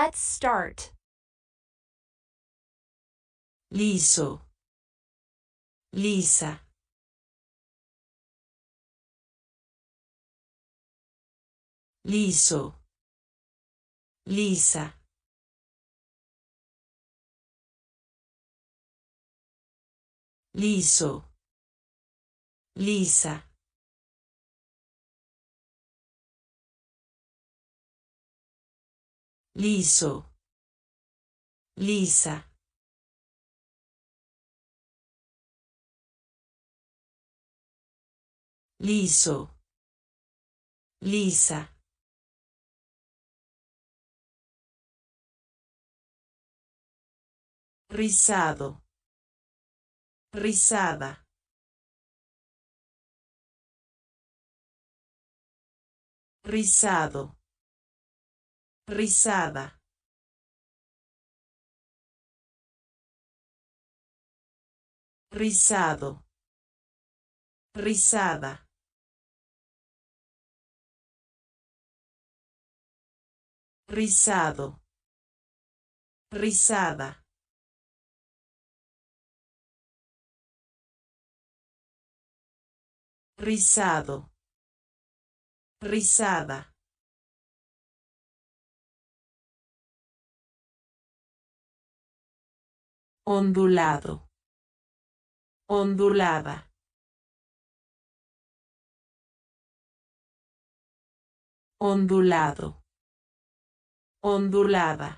Let's start. Liso. Lisa. Liso. Lisa. Liso. Lisa. liso, lisa. liso, lisa. Rizado, rizada. Rizado. Rizada. Rizado. Rizada. Rizado. Rizada. Rizado. Rizada. ondulado, ondulada. ondulado, ondulada.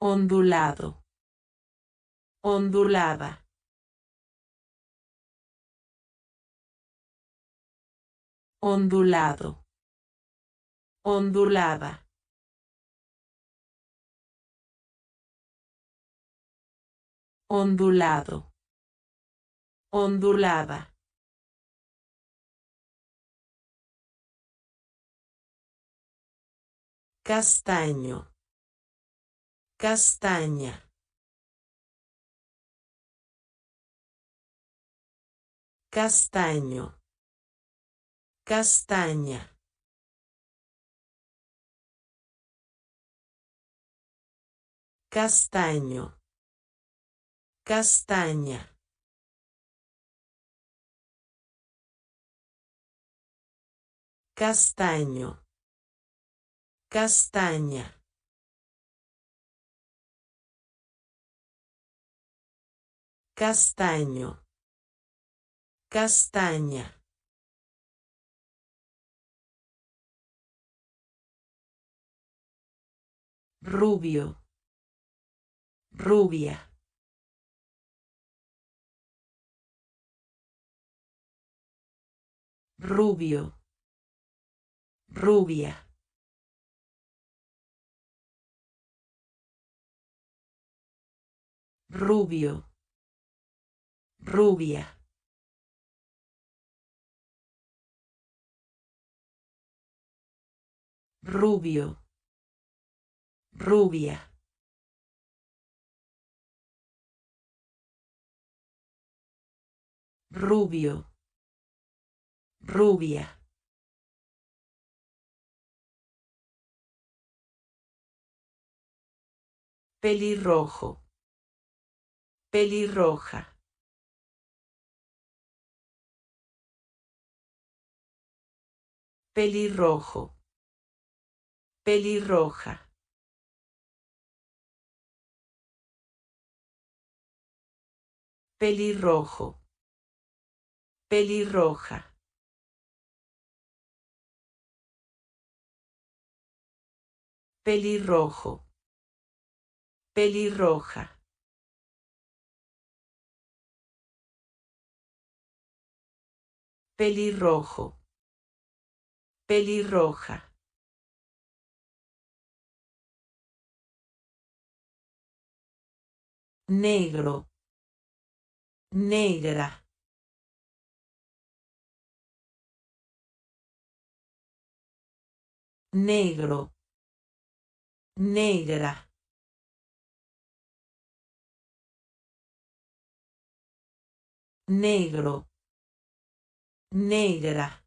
ondulado, ondulada. ondulado, ondulada. ondulado, ondulada. Castaño, castaña. Castaño, castaña. castaño Castaña. Castaño. Castaña. castaño castaña rubio rubia rubio, rubia. Rubio, rubia. Rubio, rubia. Rubio, rubia. pelirrojo, pelirroja. Pelirrojo, pelirroja. Pelirrojo, pelirroja. pelirrojo, pelirroja. pelirrojo, pelirroja. negro, negra. negro, negra negro negra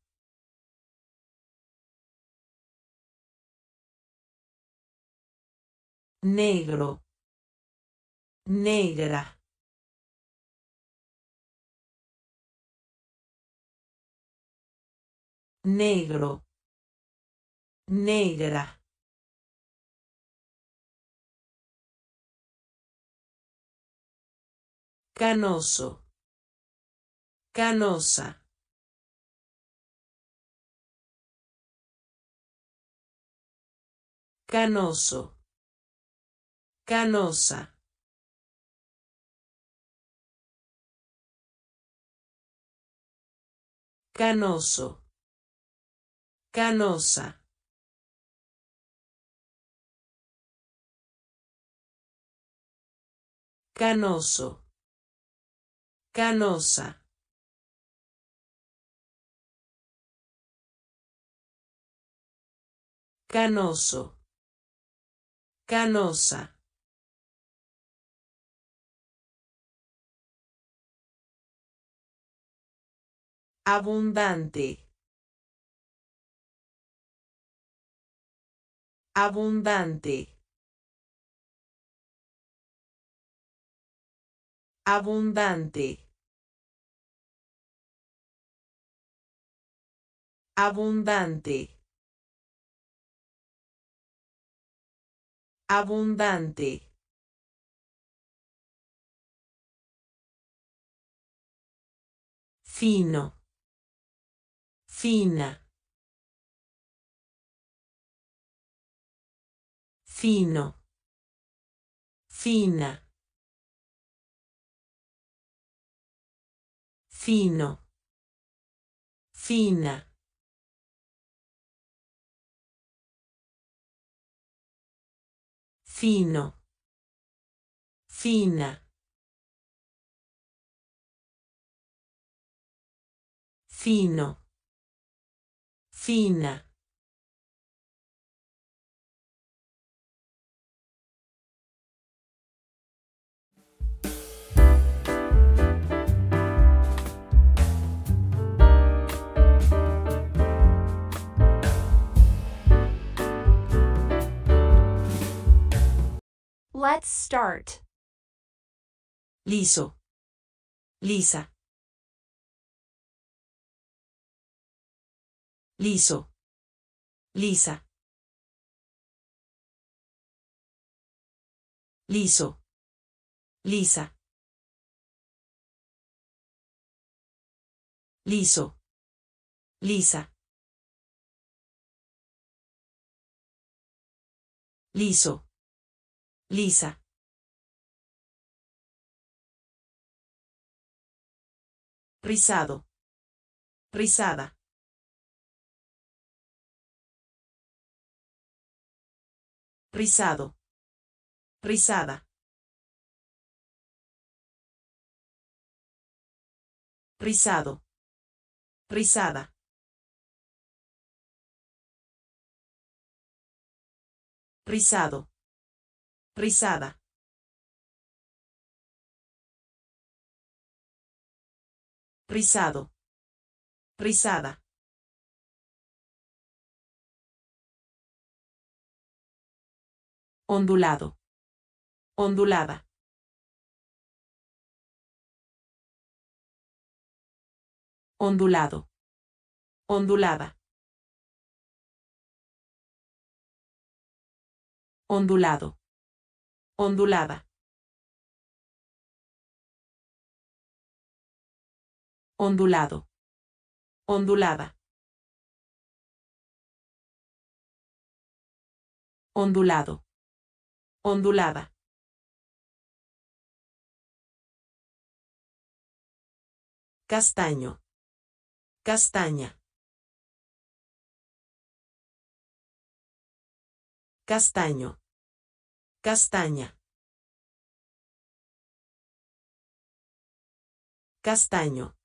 negro negra negro negra canoso, canosa. canoso, canosa. canoso, canosa. canoso canosa canoso canosa abundante abundante abundante Abundante. Abundante. Fino. Fina. Fino. Fina. Fino. Fina. fino, fina, fino, fina. Let's start. Liso. Lisa. Liso. Lisa. Liso. Lisa. Liso. Lisa. Liso. lisa. Rizado. Risada. Rizado. Risada. Rizado. Risada. Rizado. Rizada. Rizado. Rizada. Ondulado. Ondulada. Ondulado. Ondulada. Ondulado ondulada. Ondulado. Ondulada. Ondulado. Ondulada. Castaño. Castaña. Castaño. Castaña. Castaño.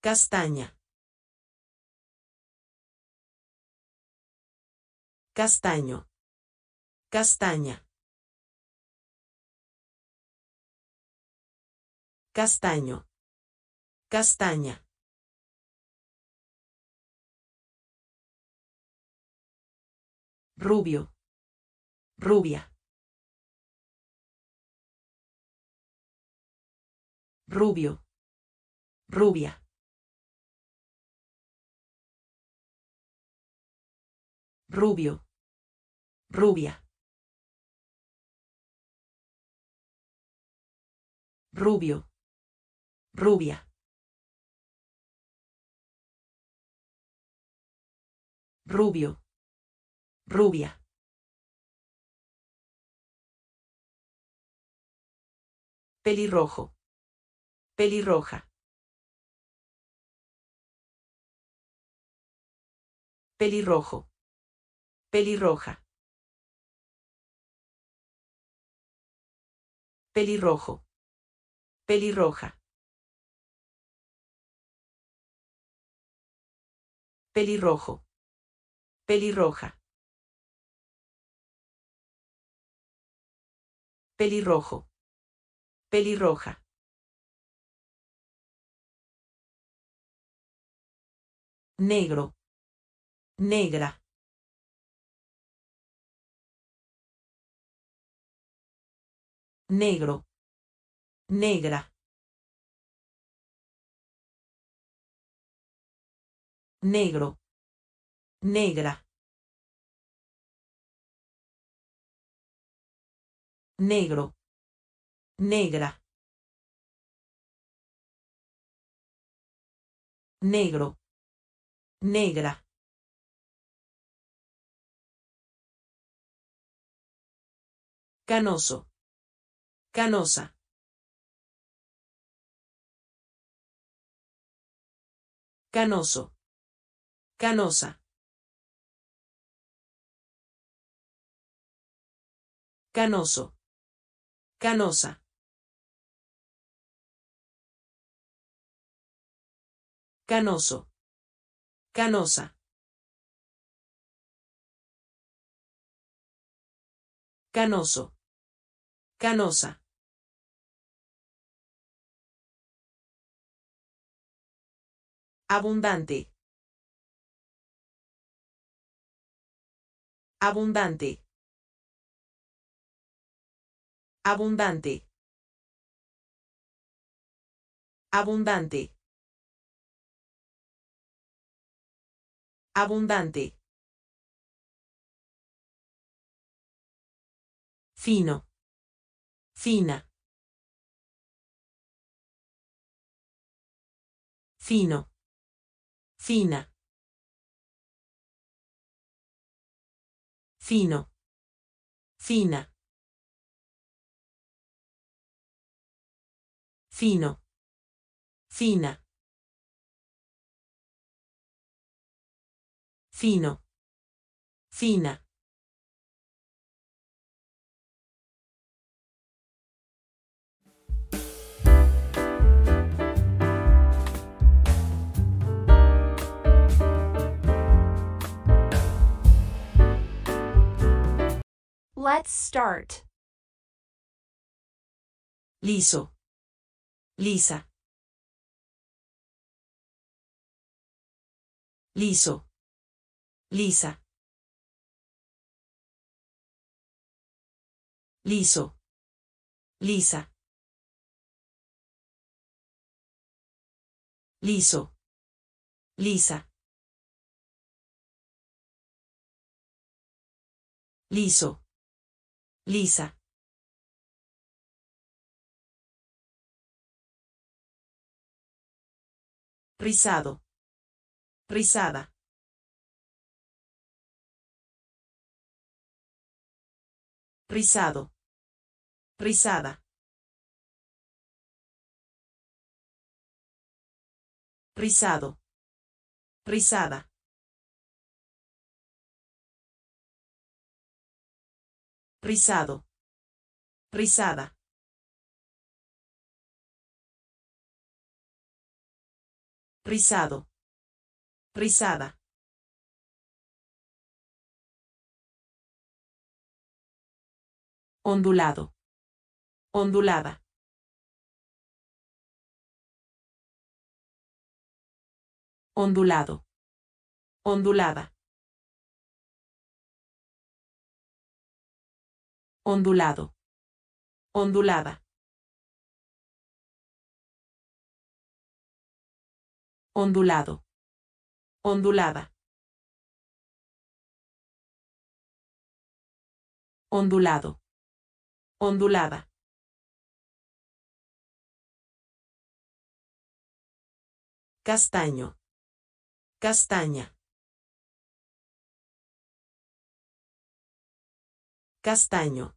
Castaña. Castaño. Castaña. Castaño. Castaña. Rubio. Rubia. rubio, rubia. Rubio, rubia. Rubio, rubia. Rubio, rubia. Pelirrojo Pelirroja. Pelirrojo. Pelirroja. Pelirrojo. Pelirroja. Pelirrojo. Pelirroja. Pelirrojo. Pelirroja. negro, negra. negro, negra. negro, negra. negro, negra. negro, negra canoso canosa canoso canosa canoso canosa canoso Canosa. Canoso. Canosa. Abundante. Abundante. Abundante. Abundante. abundante, fino, fina, fino, fina, fino, fina, fino, fina. fino, fina. Let's start. Liso. Lisa. Liso. lisa liso lisa liso lisa liso lisa rizado rizada Rizado. Rizada. Rizado. Rizada. Rizado. Rizada. Rizado. Rizada. ondulado, ondulada. Ondulado, ondulada. Ondulado, ondulada. Ondulado, ondulada. ondulado ondulada castaño, castaña, castaño,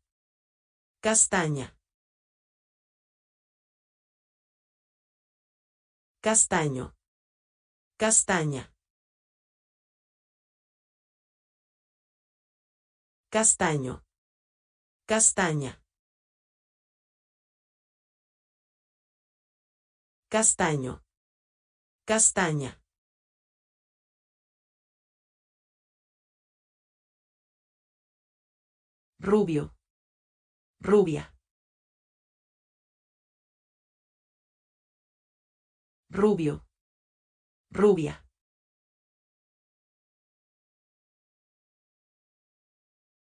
castaña, castaño, castaña, castaño, castaña. castaño, castaña. Rubio, rubia. Rubio, rubia.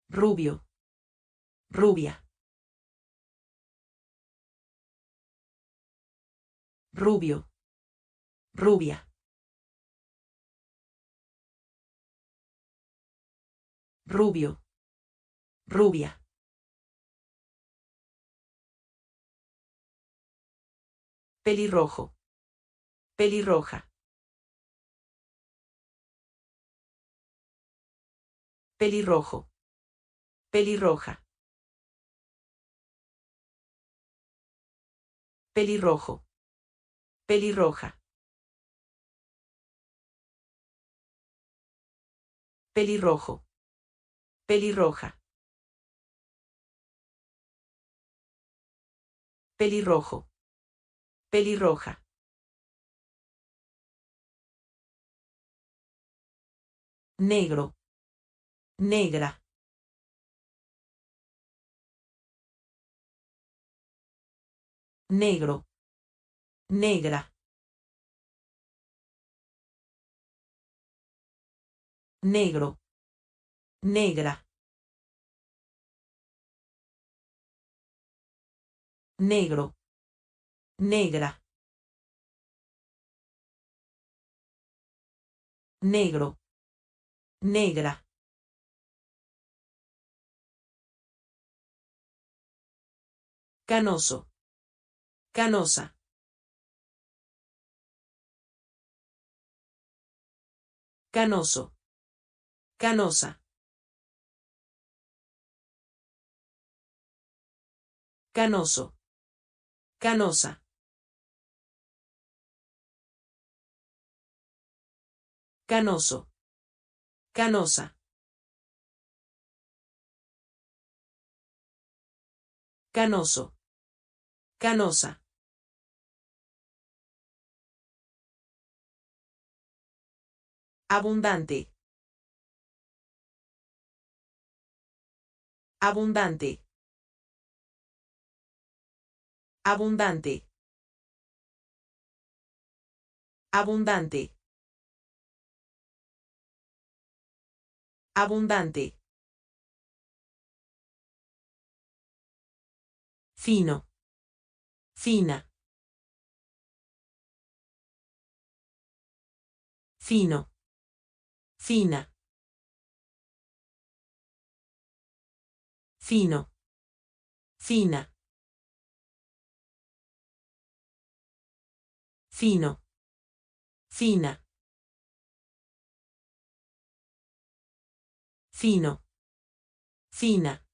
Rubio, rubia. rubio, rubia, rubio, rubia. Pelirrojo, pelirroja, pelirrojo, pelirroja. pelirrojo Pelirroja. Pelirrojo. Pelirroja. Pelirrojo. Pelirroja. Negro. Negra. Negro negra negro negra negro negra negro negra canoso canosa Canoso. Canosa. Canoso. Canosa. Canoso. Canosa. Canoso. Canosa. Abundante. Abundante. Abundante. Abundante. Abundante. Fino. Fina. Fino fina, fino, fina, fino, fina, fino, fina.